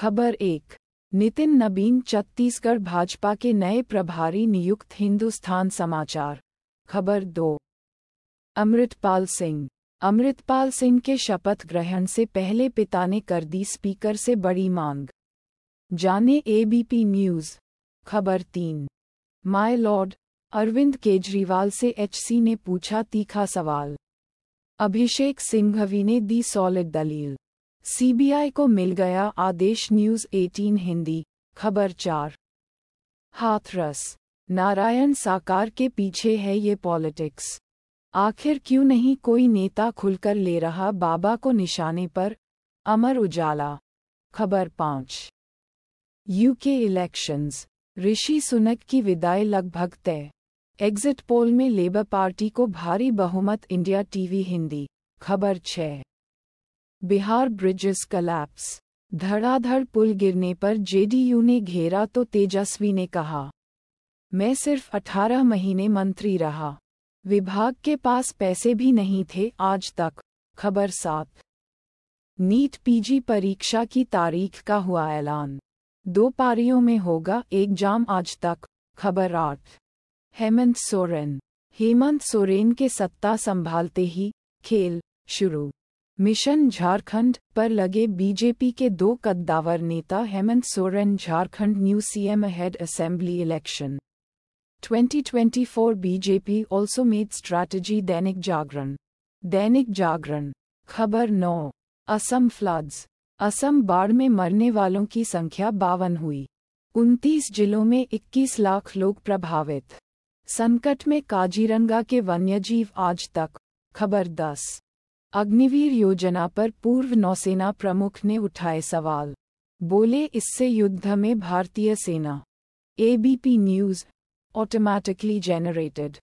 खबर एक नितिन नबीन छत्तीसगढ़ भाजपा के नए प्रभारी नियुक्त हिंदुस्तान समाचार खबर दो अमृतपाल सिंह अमृतपाल सिंह के शपथ ग्रहण से पहले पिता ने कर दी स्पीकर से बड़ी मांग जाने एबीपी न्यूज़ खबर तीन माय लॉर्ड अरविंद केजरीवाल से एचसी ने पूछा तीखा सवाल अभिषेक सिंघवी ने दी सॉलिड दलील सीबीआई को मिल गया आदेश न्यूज 18 हिंदी खबर चार हाथरस नारायण साकार के पीछे है ये पॉलिटिक्स आखिर क्यों नहीं कोई नेता खुलकर ले रहा बाबा को निशाने पर अमर उजाला खबर पाँच यूके इलेक्शंस ऋषि सुनक की विदाई लगभग तय एग्जिट पोल में लेबर पार्टी को भारी बहुमत इंडिया टीवी हिंदी खबर छः बिहार ब्रिजेस कलैप्स धड़ाधड़ पुल गिरने पर जेडीयू ने घेरा तो तेजस्वी ने कहा मैं सिर्फ अठारह महीने मंत्री रहा विभाग के पास पैसे भी नहीं थे आज तक खबर सात नीट पीजी परीक्षा की तारीख का हुआ ऐलान दो पारियों में होगा एक जाम आज तक खबर आठ हेमंत सोरेन हेमंत सोरेन के सत्ता संभालते ही खेल शुरू मिशन झारखंड पर लगे बीजेपी के दो कद्दावर नेता Hemant Soren Jharkhand new CM head assembly election 2024 BJP also made strategy Dainik Jagran दैनिक जागरण खबर नौ असम फ्लड्स असम बाढ़ में मरने वालों की संख्या बावन हुई उनतीस जिलों में 21 लाख लोग प्रभावित संकट में काजीरंगा के वन्यजीव आज तक खबर दस अग्निवीर योजना पर पूर्व नौसेना प्रमुख ने उठाए सवाल बोले इससे युद्ध में भारतीय सेना एबीपी न्यूज ऑटोमैटिकली जेनरेटेड